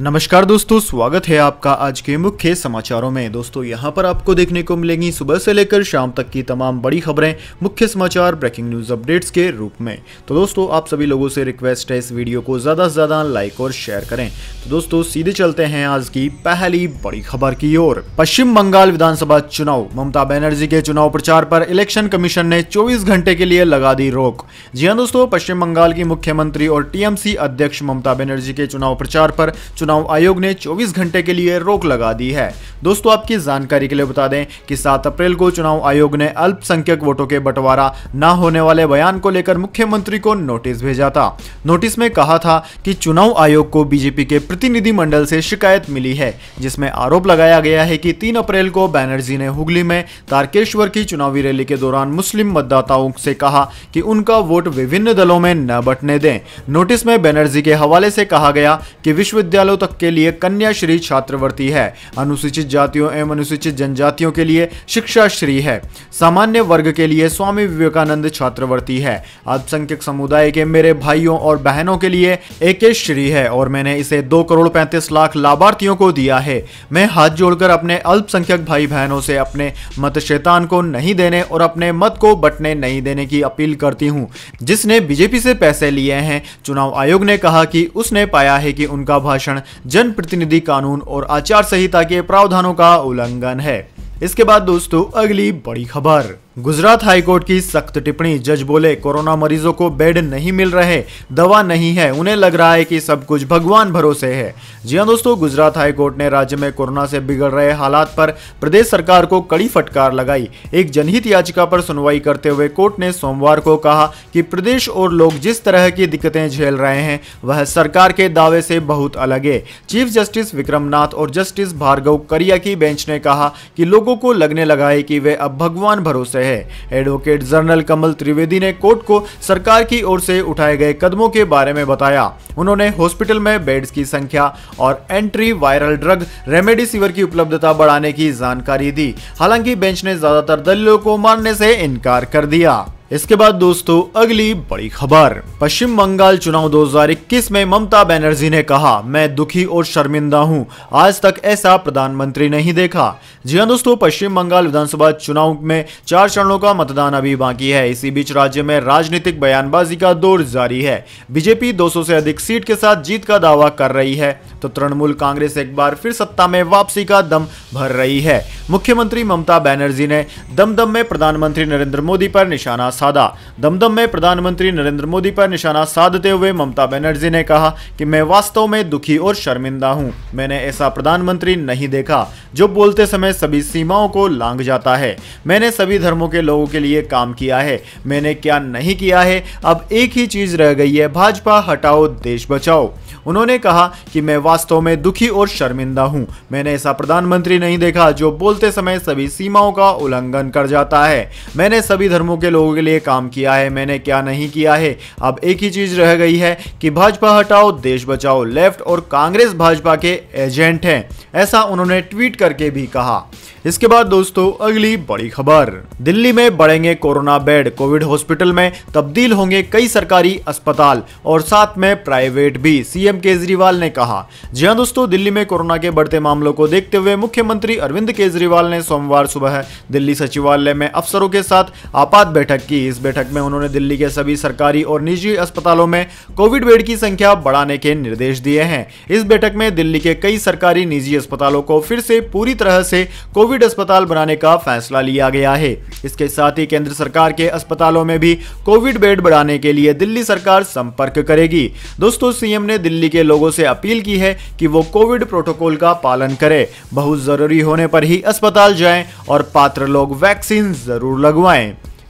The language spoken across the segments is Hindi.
नमस्कार दोस्तों स्वागत है आपका आज के मुख्य समाचारों में दोस्तों यहां पर आपको देखने को मिलेंगी सुबह से लेकर शाम तक की तमाम बड़ी खबरें मुख्य समाचार ब्रेकिंग न्यूज अपडेट्स के रूप में तो दोस्तों आप सभी लोगों से रिक्वेस्ट है इस वीडियो को ज़्यादा से ज़्यादा लाइक और शेयर करें तो दोस्तों सीधे चलते हैं आज की पहली बड़ी खबर की ओर पश्चिम बंगाल विधानसभा चुनाव ममता बैनर्जी के चुनाव प्रचार पर इलेक्शन कमीशन ने चौबीस घंटे के लिए लगा दी रोक जी हाँ दोस्तों पश्चिम बंगाल की मुख्यमंत्री और टीएमसी अध्यक्ष ममता बनर्जी के चुनाव प्रचार पर चुनाव आयोग ने 24 घंटे के लिए रोक लगा दी है दोस्तों आपकी जानकारी के लिए बता दें कि 7 अप्रैल को चुनाव आयोग ने अल्पसंख्यक वोटों के बंटवारा न होने वाले बयान को लेकर मुख्यमंत्री को नोटिस भेजा था नोटिस में कहा था कि चुनाव आयोग को बीजेपी के मंडल से शिकायत मिली है जिसमें आरोप लगाया गया है कि तीन अप्रैल को बैनर्जी ने हुगली में तारकेश्वर की चुनावी रैली के दौरान मुस्लिम मतदाताओं से कहा कि उनका वोट विभिन्न दलों में न बटने दें नोटिस में बैनर्जी के हवाले से कहा गया कि विश्वविद्यालय सालों तक के लिए कन्याश्री छात्रवृत्ति है अनुसूचित जातियों एवं अनुसूचित जनजातियों के लिए शिक्षा श्री है सामान्य वर्ग के लिए स्वामी विवेकानंद छात्रवृत्ति है अल्पसंख्यक समुदाय के मेरे भाइयों और बहनों के लिए एक श्री है और मैंने इसे दो करोड़ पैंतीस लाख लाभार्थियों को दिया है मैं हाथ जोड़कर अपने अल्पसंख्यक भाई बहनों से अपने मत शैतान को नहीं देने और अपने मत को बटने नहीं देने की अपील करती हूँ जिसने बीजेपी से पैसे लिए हैं चुनाव आयोग ने कहा कि उसने पाया है कि उनका भाषण जनप्रतिनिधि कानून और आचार संहिता के प्रावधानों का उल्लंघन है इसके बाद दोस्तों अगली बड़ी खबर गुजरात हाईकोर्ट की सख्त टिप्पणी जज बोले कोरोना मरीजों को बेड नहीं मिल रहे दवा नहीं है उन्हें लग रहा है कि सब कुछ भगवान भरोसे है जी हाँ दोस्तों गुजरात हाईकोर्ट ने राज्य में कोरोना से बिगड़ रहे हालात पर प्रदेश सरकार को कड़ी फटकार लगाई एक जनहित याचिका पर सुनवाई करते हुए कोर्ट ने सोमवार को कहा कि प्रदेश और लोग जिस तरह की दिक्कतें झेल रहे हैं वह सरकार के दावे से बहुत अलग है चीफ जस्टिस विक्रमनाथ और जस्टिस भार्गव करिया की बेंच ने कहा कि लोगों को लगने लगा है कि वे अब भगवान भरोसे हैं एडवोकेट जनरल कमल त्रिवेदी ने कोर्ट को सरकार की ओर से उठाए गए कदमों के बारे में बताया उन्होंने हॉस्पिटल में बेड्स की संख्या और एंट्री वायरल ड्रग रेमेडिसिविर की उपलब्धता बढ़ाने की जानकारी दी हालांकि बेंच ने ज्यादातर दलों को मानने से इनकार कर दिया इसके बाद दोस्तों अगली बड़ी खबर पश्चिम बंगाल चुनाव 2021 में ममता बनर्जी ने कहा मैं दुखी और शर्मिंदा हूं आज तक ऐसा प्रधानमंत्री नहीं देखा जी हाँ दोस्तों पश्चिम बंगाल विधानसभा चुनाव में चार चरणों का मतदान अभी बाकी है इसी बीच राज्य में राजनीतिक बयानबाजी का दौर जारी है बीजेपी दो से अधिक सीट के साथ जीत का दावा कर रही है तो तृणमूल कांग्रेस एक बार फिर सत्ता में वापसी का दम भर रही है मुख्यमंत्री ममता बैनर्जी ने दमदम में प्रधानमंत्री नरेंद्र मोदी पर निशाना साधा दमदम में प्रधानमंत्री नरेंद्र मोदी पर निशाना साधते हुए ममता बनर्जी ने कहा कि मैं वास्तव में दुखी और शर्मिंदा हूं मैंने ऐसा प्रधानमंत्री नहीं देखा जो बोलते समय सभी सीमाओं को लांग जाता है मैंने सभी धर्मों के लोगों के लिए काम किया है मैंने क्या नहीं किया है अब एक ही चीज रह गई है भाजपा हटाओ देश बचाओ उन्होंने कहा कि मैं वास्तव में दुखी और शर्मिंदा हूँ मैंने ऐसा प्रधानमंत्री नहीं देखा जो बोलते समय सभी सीमाओं का उल्लंघन कर जाता है मैंने सभी धर्मों के लोगों के लिए काम किया है मैंने क्या नहीं किया है अब एक ही चीज रह गई है कि भाजपा हटाओ देश बचाओ लेफ्ट और कांग्रेस भाजपा के एजेंट हैं ऐसा उन्होंने ट्वीट करके भी कहा इसके बाद दोस्तों अगली बड़ी खबर दिल्ली में बढ़ेंगे कोरोना बेड कोविड हॉस्पिटल में तब्दील होंगे कई सरकारी अस्पताल और साथ में प्राइवेट भी सीएम केजरीवाल ने कहा जी हाँ दोस्तों दिल्ली में कोरोना के बढ़ते मामलों को देखते हुए मुख्यमंत्री अरविंद केजरीवाल ने सोमवार सुबह दिल्ली सचिवालय में अफसरों के साथ आपात बैठक की इस बैठक में उन्होंने दिल्ली के सभी सरकारी और निजी अस्पतालों में कोविड बेड की संख्या बढ़ाने के निर्देश दिए हैं इस बैठक में दिल्ली के कई सरकारी निजी अस्पतालों को फिर से पूरी तरह से कोविड अस्पताल बनाने का फैसला लिया गया है इसके साथ ही केंद्र सरकार के अस्पतालों में भी कोविड बेड बढ़ाने के लिए दिल्ली सरकार संपर्क करेगी दोस्तों सीएम ने दिल्ली के लोगों से अपील की है कि वो कोविड प्रोटोकॉल का पालन करें बहुत जरूरी होने पर ही अस्पताल जाएं और पात्र लोग वैक्सीन जरूर लगवाएं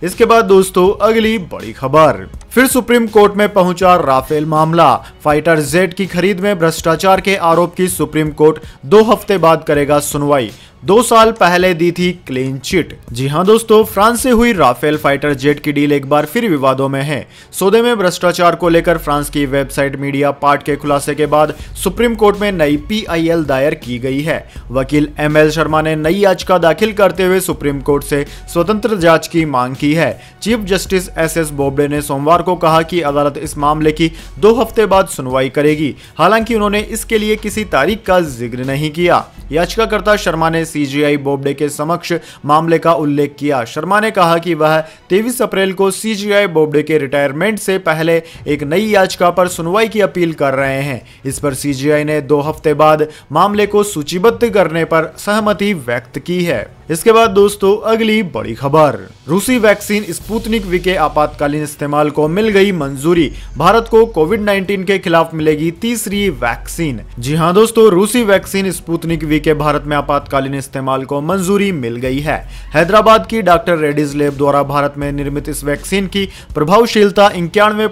इसके बाद दोस्तों अगली बड़ी खबर फिर सुप्रीम कोर्ट में पहुंचा राफेल मामला फाइटर जेट की खरीद में भ्रष्टाचार के आरोप की सुप्रीम कोर्ट दो हफ्ते बाद करेगा सुनवाई दो साल पहले दी थी क्लीन चिट जी हाँ दोस्तों फ्रांस से हुई राफेल फाइटर जेट की डील एक बार फिर विवादों में है सौदे में भ्रष्टाचार को लेकर फ्रांस की वेबसाइट मीडिया पार्ट के खुलासे के बाद सुप्रीम कोर्ट में नई पीआईएल दायर की गई है वकील एम एल शर्मा ने नई याचिका दाखिल करते हुए सुप्रीम कोर्ट से स्वतंत्र जांच की मांग की है chief justice S S Bobde ने सोमवार को कहा कि अदालत इस मामले की दो हफ्ते बाद सुनवाई करेगी हालांकि उन्होंने इसके लिए किसी तारीख का जिक्र नहीं किया याचिकाकर्ता शर्मा ने सीजीआई बोबडे के समक्ष मामले का उल्लेख किया शर्मा ने कहा कि वह तेईस अप्रैल को सीजीआई बोबडे के रिटायरमेंट से पहले एक नई याचिका पर सुनवाई की अपील कर रहे हैं इस पर सीजीआई ने दो हफ्ते बाद मामले को सूचीबद्ध करने पर सहमति व्यक्त की है इसके बाद दोस्तों अगली बड़ी खबर रूसी वैक्सीन स्पुतनिक वी के आपातकालीन इस्तेमाल को मिल गई मंजूरी भारत को कोविड 19 के खिलाफ मिलेगी तीसरी वैक्सीन जी हाँ दोस्तों रूसी वैक्सीन स्पुतनिक वी के भारत में आपातकालीन इस्तेमाल को मंजूरी मिल गई है हैदराबाद की डॉक्टर रेडीज लेब द्वारा भारत में निर्मित इस वैक्सीन की प्रभावशीलता इक्यानवे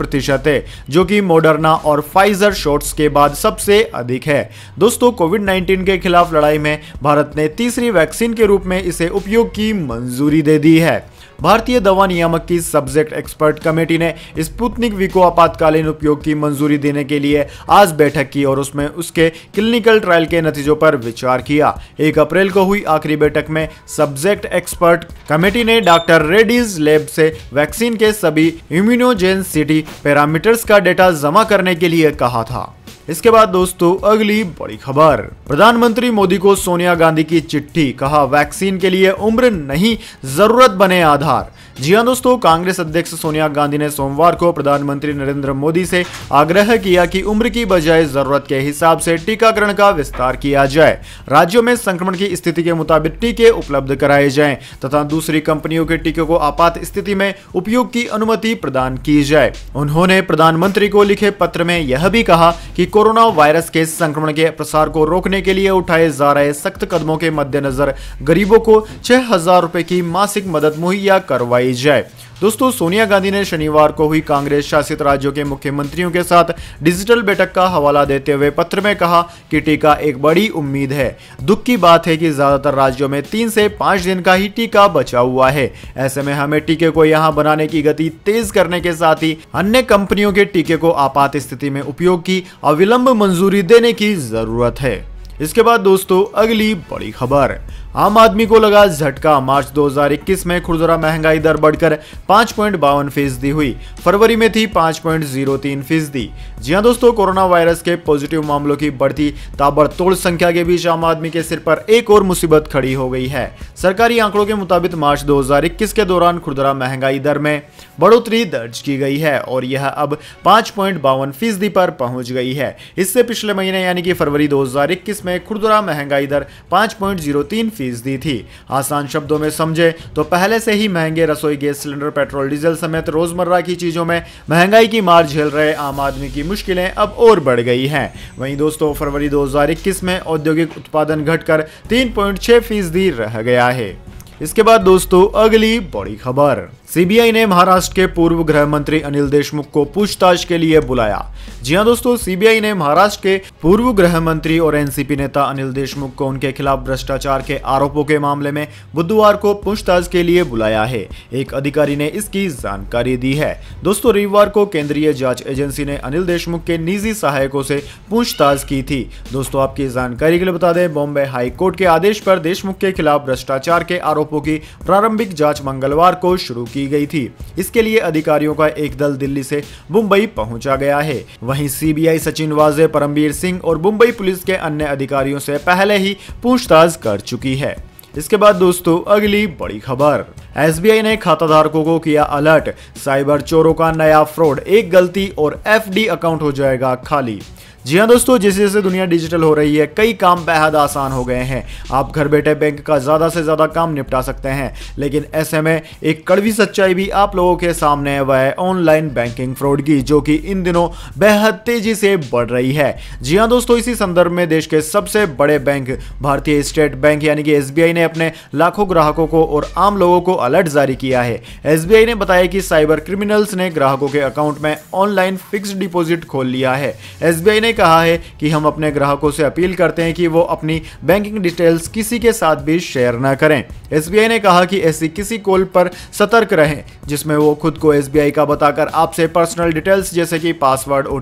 प्रतिशत है जो की मोडर्ना और फाइजर शॉट्स के बाद सबसे अधिक है दोस्तों कोविड नाइन्टीन के खिलाफ लड़ाई में भारत ने तीसरी वैक्सीन वैक्सीन के रूप में इसे उपयोग की मंजूरी दे दी है भारतीय दवा नियामक की सब्जेक्ट एक्सपर्ट कमेटी ने स्पुतनिक वी को आपातकालीन उपयोग की मंजूरी देने के लिए आज बैठक की और उसमें उसके क्लिनिकल ट्रायल के नतीजों पर विचार किया एक अप्रैल को हुई आखिरी बैठक में सब्जेक्ट एक्सपर्ट कमेटी ने डॉक्टर रेडीज लैब से वैक्सीन के सभी इम्यूनोजेन सिटी पैरामीटर्स का डेटा जमा करने के लिए कहा था इसके बाद दोस्तों अगली बड़ी खबर प्रधानमंत्री मोदी को सोनिया गांधी की चिट्ठी कहा वैक्सीन के लिए उम्र नहीं जरूरत बने आधार जी हाँ दोस्तों कांग्रेस अध्यक्ष सोनिया गांधी ने सोमवार को प्रधानमंत्री नरेंद्र मोदी से आग्रह किया कि उम्र की बजाय जरूरत के हिसाब से टीकाकरण का विस्तार किया जाए राज्यों में संक्रमण की स्थिति के मुताबिक टीके उपलब्ध कराए जाएं तथा दूसरी कंपनियों के टीके को आपात स्थिति में उपयोग की अनुमति प्रदान की जाए उन्होंने प्रधानमंत्री को लिखे पत्र में यह भी कहा कि कोरोना वायरस के संक्रमण के प्रसार को रोकने के लिए उठाए जा रहे सख्त कदमों के मद्देनजर गरीबों को छह हजार रुपए की मासिक मदद मुहैया करवाई जाए दोस्तों सोनिया गांधी ने शनिवार को हुई कांग्रेस शासित राज्यों के मुख्यमंत्रियों के साथ डिजिटल बैठक का हवाला देते हुए पत्र में कहा कि टीका एक बड़ी उम्मीद है दुख की बात है कि ज्यादातर राज्यों में तीन से पांच दिन का ही टीका बचा हुआ है ऐसे में हमें टीके को यहाँ बनाने की गति तेज करने के साथ ही अन्य कंपनियों के टीके को आपात स्थिति में उपयोग की अविलंब मंजूरी देने की जरूरत है इसके बाद दोस्तों अगली बड़ी खबर आम आदमी को लगा झटका मार्च 2021 में खुरदरा महंगाई दर बढ़कर पाँच पॉइंट बावन फीसदी हुई फरवरी में थी पाँच पॉइंट जीरो तीन फीसदी जी हाँ दोस्तों कोरोना वायरस के पॉजिटिव मामलों की बढ़ती ताबड़तोड़ संख्या के बीच आम आदमी के सिर पर एक और मुसीबत खड़ी हो गई है सरकारी आंकड़ों के मुताबिक मार्च दो के दौरान खुदरा महंगाई दर में बढ़ोतरी दर्ज की गई है और यह अब पाँच पॉइंट बावन फीसदी पर पहुंच गई है इससे पिछले महीने यानी कि फरवरी दो में खुदरा महंगाई दर पाँच पॉइंट जीरो तीन फीस दी थी आसान शब्दों में समझे तो पहले से ही महंगे रसोई गैस सिलेंडर पेट्रोल डीजल समेत रोजमर्रा की चीजों में महंगाई की मार झेल रहे आम आदमी की मुश्किलें अब और बढ़ गई हैं वहीं दोस्तों फरवरी 2021 में औद्योगिक उत्पादन घटकर 3.6 फीसदी रह गया है इसके बाद दोस्तों अगली बड़ी खबर सीबीआई ने महाराष्ट्र के पूर्व गृह मंत्री अनिल देशमुख को पूछताछ के लिए बुलाया जी हां दोस्तों सीबीआई ने महाराष्ट्र के पूर्व गृह मंत्री और एनसीपी नेता अनिल देशमुख को उनके खिलाफ भ्रष्टाचार के आरोपों के मामले में बुधवार को पूछताछ के लिए बुलाया है एक अधिकारी ने इसकी जानकारी दी है दोस्तों रविवार को केंद्रीय जांच एजेंसी ने अनिल देशमुख के निजी सहायकों से पूछताछ की थी दोस्तों आपकी जानकारी के लिए बता दें बॉम्बे हाईकोर्ट के आदेश पर देशमुख के खिलाफ भ्रष्टाचार के आरोपों की प्रारंभिक जाँच मंगलवार को शुरू की की गई थी इसके लिए अधिकारियों का एक दल दिल्ली से मुंबई पहुंचा गया है वहीं सीबीआई सचिन वाजे परमबीर सिंह और मुंबई पुलिस के अन्य अधिकारियों से पहले ही पूछताछ कर चुकी है इसके बाद दोस्तों अगली बड़ी खबर एसबीआई ने खाताधारकों को किया अलर्ट साइबर चोरों का नया फ्रॉड एक गलती और एफडी अकाउंट हो जाएगा खाली जी हाँ दोस्तों जैसे जैसे दुनिया डिजिटल हो रही है कई काम बेहद आसान हो गए हैं आप घर बैठे बैंक का ज़्यादा से ज़्यादा काम निपटा सकते हैं लेकिन ऐसे में एक कड़वी सच्चाई भी आप लोगों के सामने है वह है ऑनलाइन बैंकिंग फ्रॉड की जो कि इन दिनों बेहद तेजी से बढ़ रही है जी हाँ दोस्तों इसी संदर्भ में देश के सबसे बड़े बैंक भारतीय स्टेट बैंक यानी कि एस ने अपने लाखों ग्राहकों को और आम लोगों को अलर्ट जारी किया है एस ने बताया कि साइबर क्रिमिनल्स ने ग्राहकों के अकाउंट में ऑनलाइन फिक्स डिपोजिट खोल लिया है एस ने ने कहा है कि हम अपने ग्राहकों से अपील करते हैं कि वो अपनी बैंकिंग डिटेल्स किसी के साथ भी शेयर न करें एस ने कहा कि ऐसी किसी कॉल पर सतर्क रहें जिसमें वो खुद को एस का बताकर आपसे पर्सनल डिटेल्स जैसे कि पासवर्ड ओ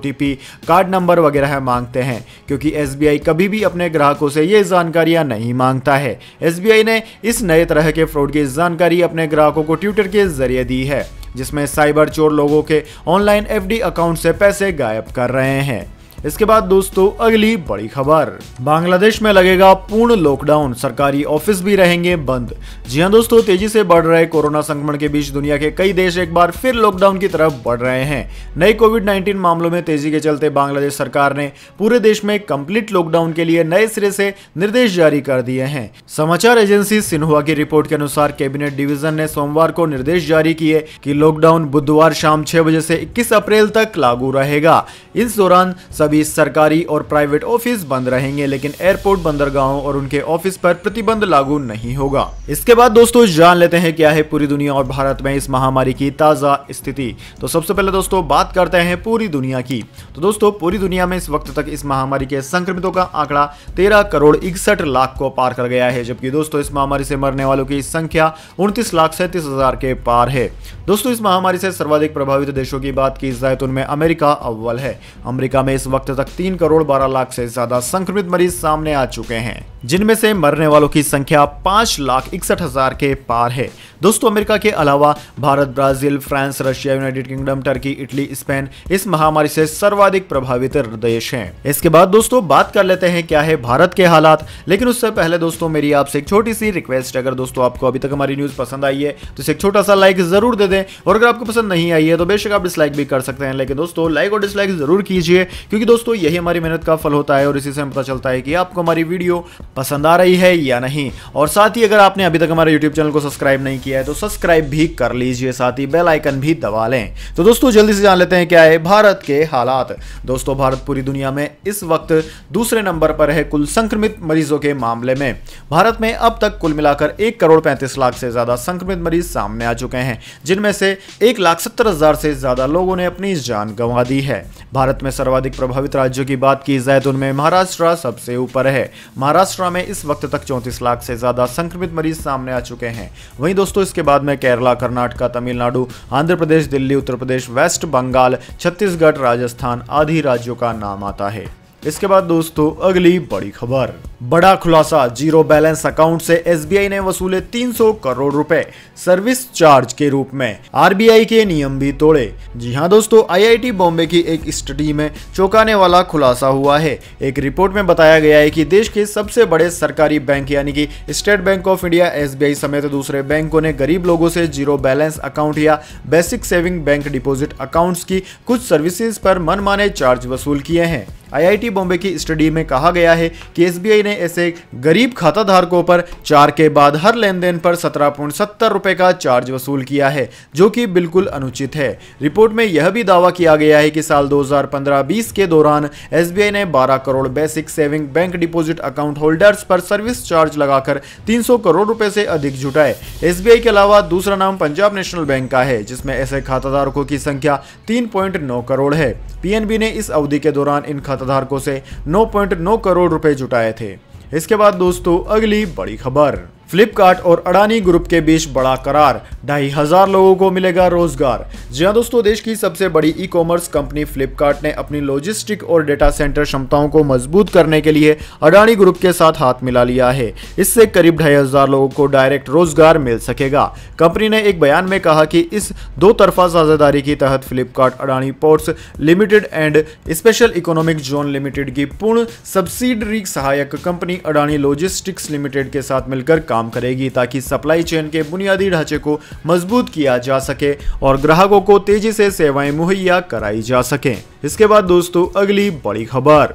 कार्ड नंबर वगैरह मांगते हैं क्योंकि एस कभी भी अपने ग्राहकों से ये जानकारियाँ नहीं मांगता है एस ने इस नए तरह के फ्रॉड की जानकारी अपने ग्राहकों को ट्विटर के जरिए दी है जिसमें साइबर चोर लोगों के ऑनलाइन एफडी अकाउंट से पैसे गायब कर रहे हैं इसके बाद दोस्तों अगली बड़ी खबर बांग्लादेश में लगेगा पूर्ण लॉकडाउन सरकारी ऑफिस भी रहेंगे बंद जी हाँ दोस्तों तेजी से बढ़ रहे कोरोना संक्रमण के बीच दुनिया के कई देश एक बार फिर लॉकडाउन की तरफ बढ़ रहे हैं नए कोविड नाइन्टीन मामलों में तेजी के चलते बांग्लादेश सरकार ने पूरे देश में कंप्लीट लॉकडाउन के लिए नए सिरे से निर्देश जारी कर दिए हैं समाचार एजेंसी सिन्हुआ की रिपोर्ट के अनुसार कैबिनेट डिवीजन ने सोमवार को निर्देश जारी किए कि लॉकडाउन बुधवार शाम छह बजे से इक्कीस अप्रैल तक लागू रहेगा इस दौरान सभी सरकारी और प्राइवेट ऑफिस बंद रहेंगे लेकिन एयरपोर्ट बंदरगाहों और उनके ऑफिस पर प्रतिबंध लागू नहीं होगा इसके बाद दोस्तों जान लेते हैं क्या है पूरी दुनिया और भारत में इस महामारी की ताजा स्थिति तो सबसे पहले दोस्तों बात करते हैं पूरी दुनिया की तो दोस्तों पूरी दुनिया में इस वक्त तक इस महामारी के संक्रमितों का आंकड़ा तेरह करोड़ इकसठ लाख को पार कर गया है जबकि दोस्तों इस महामारी से मरने वालों की संख्या उनतीस लाख सैंतीस हजार के पार है दोस्तों इस महामारी से सर्वाधिक प्रभावित देशों की बात की जाए तो उनमें अमेरिका अव्वल है अमेरिका में इस वक्त वक्त तक तीन करोड़ बारह लाख से ज्यादा संक्रमित मरीज सामने आ चुके हैं जिनमें से मरने वालों की संख्या पांच लाख इकसठ हजार के पार है दोस्तों अमेरिका के अलावा Bharat Brazil France Russia United Kingdom Turkey Italy Spain इस महामारी से सर्वाधिक प्रभावित देश है इसके बाद दोस्तों बात कर लेते हैं क्या है भारत के हालात लेकिन उससे पहले दोस्तों मेरी आपसे एक छोटी सी रिक्वेस्ट अगर दोस्तों आपको अभी तक हमारी न्यूज पसंद आई है तो इसे एक छोटा सा लाइक जरूर दे दें और अगर आपको पसंद नहीं आई है तो बेशक आप डिसलाइक भी कर सकते हैं लेकिन दोस्तों लाइक और डिसलाइक जरूर कीजिए क्योंकि दोस्तों यही हमारी मेहनत का फल होता है और इसी से हमें पता चलता है कि आपको हमारी वीडियो पसंद आ रही है या नहीं और साथ ही अगर आपने अभी तक हमारे यूट्यूब चैनल को सब्सक्राइब नहीं किया किया है तो सब्सक्राइब भी कर लीजिए साथ ही बेल आइकन भी दबा लें तो दोस्तों जल्दी से जान लेते हैं क्या है भारत के हालात दोस्तों भारत पूरी दुनिया में इस वक्त दूसरे नंबर पर है कुल संक्रमित मरीजों के मामले में भारत में अब तक कुल मिलाकर एक करोड़ पैंतीस लाख से ज्यादा संक्रमित मरीज सामने आ चुके हैं जिनमें से एक लाख सत्तर हजार से ज्यादा लोगों ने अपनी जान गंवा दी है भारत में सर्वाधिक प्रभावित राज्यों की बात की जाए तो उनमें महाराष्ट्र सबसे ऊपर है महाराष्ट्र में इस वक्त तक चौंतीस लाख से ज्यादा संक्रमित मरीज सामने आ चुके हैं वहीं दोस्तों दोस्तों इसके बाद में केरला कर्नाटका तमिलनाडु आंध्र प्रदेश दिल्ली उत्तर प्रदेश वेस्ट बंगाल छत्तीसगढ़ राजस्थान आदि राज्यों का नाम आता है इसके बाद दोस्तों अगली बड़ी खबर बड़ा खुलासा जीरो बैलेंस अकाउंट से एसबीआई ने वसूले 300 करोड़ रुपए सर्विस चार्ज के रूप में आरबीआई के नियम भी तोड़े जी हां दोस्तों आईआईटी बॉम्बे की एक स्टडी में चौंकाने वाला खुलासा हुआ है एक रिपोर्ट में बताया गया है कि देश के सबसे बड़े सरकारी बैंक यानी कि state bank of India S समेत दूसरे बैंकों ने गरीब लोगों से जीरो बैलेंस अकाउंट या basic saving bank deposit account की कुछ सर्विसेज पर मनमाने चार्ज वसूल किए हैं आईआईटी बॉम्बे की स्टडी में कहा गया है कि एसबीआई ने ऐसे गरीब खाता धारकों पर चार के बाद हर लेन देन पर सत्रह पॉइंट सत्तर रुपए का चार्ज वसूल किया है जो कि बिल्कुल अनुचित है रिपोर्ट में यह भी दावा किया गया है कि साल 2015-20 के दौरान एसबीआई ने 12 crore basic saving bank deposit account holders पर सर्विस चार्ज लगाकर तीन करोड़ रुपए से अधिक जुटाए एस के अलावा दूसरा नाम पंजाब नेशनल बैंक का है जिसमें ऐसे धारकों की संख्या तीन करोड़ है पीएनबी ने इस अवधि के दौरान इन खाताधारकों से 9.9 करोड़ रुपए जुटाए थे इसके बाद दोस्तों अगली बड़ी खबर फ्लिपकार्ट और अडानी ग्रुप के बीच बड़ा करार ढाई हजार लोगों को मिलेगा रोजगार जी हाँ दोस्तों देश की सबसे बड़ी ई कॉमर्स कंपनी फ्लिपकार्ट ने अपनी लॉजिस्टिक और डेटा सेंटर क्षमताओं को मजबूत करने के लिए अडानी ग्रुप के साथ हाथ मिला लिया है इससे करीब ढाई हजार लोगों को डायरेक्ट रोजगार मिल सकेगा कंपनी ने एक बयान में कहा कि इस दो तरफा साझेदारी के तहत Flipkart Adani ports limited and special economic zone limited की पूर्ण सब्सिडरी सहायक कंपनी अडानी लॉजिस्टिक्स लिमिटेड के साथ मिलकर काम काम करेगी ताकि सप्लाई चेन के बुनियादी ढांचे को मजबूत किया जा सके और ग्राहकों को तेजी से सेवाएं मुहैया कराई जा सके इसके बाद दोस्तों अगली बड़ी खबर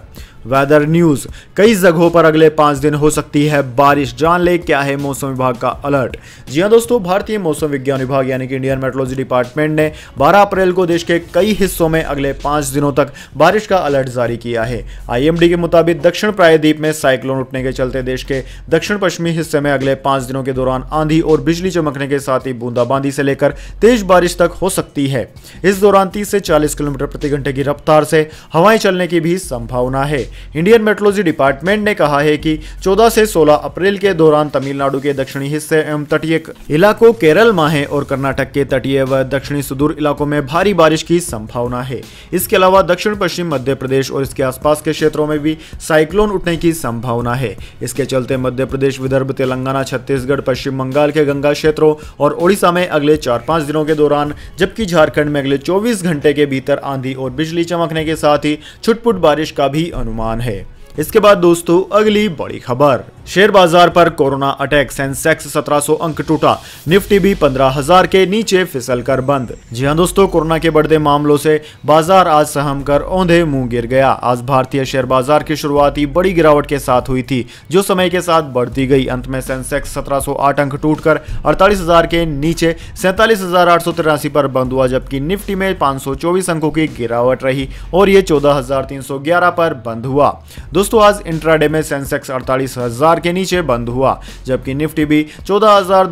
वेदर न्यूज कई जगहों पर अगले पांच दिन हो सकती है बारिश जान ले क्या है मौसम विभाग का अलर्ट जी हाँ दोस्तों भारतीय मौसम विज्ञान विभाग यानी कि इंडियन मेट्रोलॉजी डिपार्टमेंट ने 12 अप्रैल को देश के कई हिस्सों में अगले पांच दिनों तक बारिश का अलर्ट जारी किया है आईएमडी के मुताबिक दक्षिण प्रायद्वीप में साइक्लोन उठने के चलते देश के दक्षिण पश्चिमी हिस्से में अगले पांच दिनों के दौरान आंधी और बिजली चमकने के साथ ही बूंदाबांदी से लेकर तेज बारिश तक हो सकती है इस दौरान तीस से चालीस किलोमीटर प्रति घंटे की रफ्तार से हवाएं चलने की भी संभावना है इंडियन मेट्रोलॉजी डिपार्टमेंट ने कहा है कि 14 से 16 अप्रैल के दौरान तमिलनाडु के दक्षिणी हिस्से एवं तटीय इलाकों केरल माहे और कर्नाटक के तटीय व दक्षिणी सुदूर इलाकों में भारी बारिश की संभावना है इसके अलावा दक्षिण पश्चिम मध्य प्रदेश और इसके आसपास के क्षेत्रों में भी साइक्लोन उठने की संभावना है इसके चलते मध्य प्रदेश विदर्भ तेलंगाना छत्तीसगढ़ पश्चिम बंगाल के गंगा क्षेत्रों और ओडिशा में अगले चार पांच दिनों के दौरान जबकि झारखंड में अगले चौबीस घंटे के भीतर आंधी और बिजली चमकने के साथ ही छुटपुट बारिश का भी अनुमान अनुमान है इसके बाद दोस्तों अगली बड़ी खबर शेयर बाजार पर कोरोना अटैक सेंसेक्स 1700 अंक टूटा निफ्टी भी 15000 के नीचे फिसल कर बंद जी हां दोस्तों कोरोना के बढ़ते मामलों से बाजार आज सहम कर औंधे मुंह गिर गया आज भारतीय शेयर बाजार की शुरुआती बड़ी गिरावट के साथ हुई थी जो समय के साथ बढ़ती गई अंत में सेंसेक्स 1708 अंक टूटकर 48000 के नीचे सैंतालीस पर बंद हुआ जबकि निफ्टी में पांच अंकों की गिरावट रही और ये चौदह पर बंद हुआ दोस्तों आज इंट्राडे में सेंसेक्स अड़तालीस हजार हजार के नीचे बंद हुआ जबकि निफ्टी भी चौदह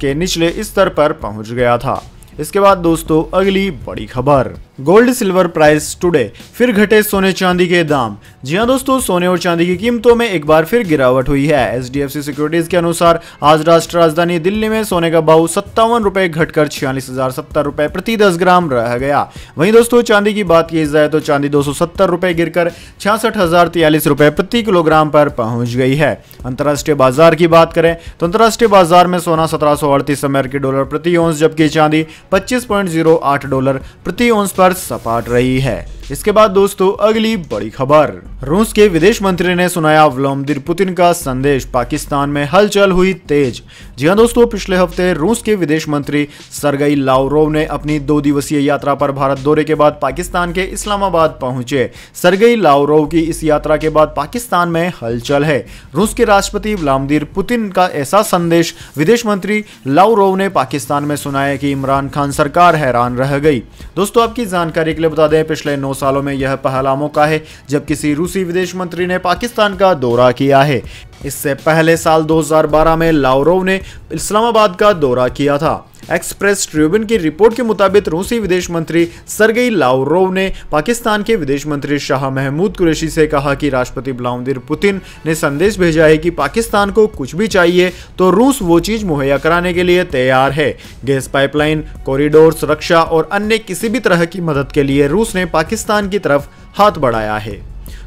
के निचले स्तर पर पहुंच गया था इसके बाद दोस्तों अगली बड़ी खबर गोल्ड सिल्वर प्राइस टुडे फिर घटे सोने चांदी के दाम जी हाँ दोस्तों सोने और चांदी की कीमतों में एक बार फिर गिरावट हुई है H D F C securities के अनुसार आज राष्ट्रीय राजधानी दिल्ली में सोने का भाव सत्तावन रुपए घटकर छियालीस हजार सत्तर रुपए प्रति दस ग्राम रह गया वहीं दोस्तों चांदी की बात की जाए तो चांदी दो सौ सत्तर रुपए गिरकर छियासठ हजार रुपए प्रति किलोग्राम पर पहुंच गई है अंतर्राष्ट्रीय बाजार की बात करें तो अंतर्राष्ट्रीय बाजार में सोना सत्रह सौ अड़तीस अमेरिकी डॉलर प्रति ओंस जबकि चांदी 25.08 डॉलर प्रति ओंस पर सपाट रही है इसके बाद दोस्तों अगली बड़ी खबर रूस के विदेश मंत्री ने सुनाया व्लादिमीर पुतिन का संदेश पाकिस्तान में हलचल हुई तेज जी हाँ दोस्तों पिछले हफ्ते रूस के विदेश मंत्री सरगई लावरोव ने अपनी दो दिवसीय यात्रा पर भारत दौरे के बाद पाकिस्तान के इस्लामाबाद पहुंचे सरगई लावरोव की इस यात्रा के बाद पाकिस्तान में हलचल है रूस के राष्ट्रपति व्लामदिर पुतिन का ऐसा संदेश विदेश मंत्री लावरोव ने पाकिस्तान में सुनाया कि इमरान खान सरकार हैरान रह गई दोस्तों आपकी जानकारी के लिए बता दें पिछले नौ सालों में यह पहला मौका है जब किसी रूसी विदेश मंत्री ने पाकिस्तान का दौरा किया है इससे पहले साल 2012 में लावरोव ने इस्लामाबाद का दौरा किया था एक्सप्रेस ट्रिब्यून की रिपोर्ट के मुताबिक रूसी विदेश मंत्री सरगई लावरोव ने पाकिस्तान के विदेश मंत्री शाह महमूद कुरैशी से कहा कि राष्ट्रपति व्लादिमीर पुतिन ने संदेश भेजा है कि पाकिस्तान को कुछ भी चाहिए तो रूस वो चीज़ मुहैया कराने के लिए तैयार है गैस पाइपलाइन कॉरिडोर सुरक्षा और अन्य किसी भी तरह की मदद के लिए रूस ने पाकिस्तान की तरफ हाथ बढ़ाया है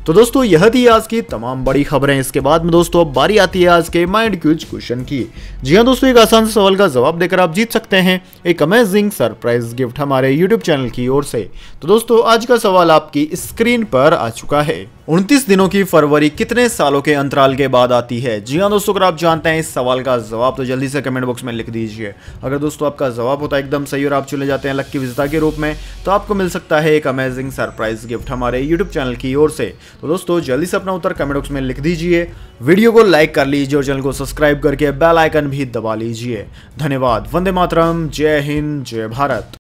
तो दोस्तों यह थी आज की तमाम बड़ी खबरें इसके बाद में दोस्तों अब बारी आती है आज के माइंड क्यूज क्वेश्चन की जी हाँ दोस्तों एक आसान से सवाल का जवाब देकर आप जीत सकते हैं एक अमेजिंग सरप्राइज गिफ्ट हमारे यूट्यूब चैनल की ओर से तो दोस्तों आज का सवाल आपकी स्क्रीन पर आ चुका है उनतीस दिनों की फरवरी कितने सालों के अंतराल के बाद आती है जी हाँ दोस्तों अगर आप जानते हैं इस सवाल का जवाब तो जल्दी से कमेंट बॉक्स में लिख दीजिए अगर दोस्तों आपका जवाब होता है एकदम सही और आप चुने जाते हैं लक्की विजेता के रूप में तो आपको मिल सकता है एक अमेजिंग सरप्राइज गिफ्ट हमारे यूट्यूब चैनल की ओर से तो दोस्तों जल्दी से अपना उत्तर कमेंट बॉक्स में लिख दीजिए वीडियो को लाइक कर लीजिए और चैनल को सब्सक्राइब करके बेल आइकन भी दबा लीजिए धन्यवाद वंदे मातरम जय हिंद जय भारत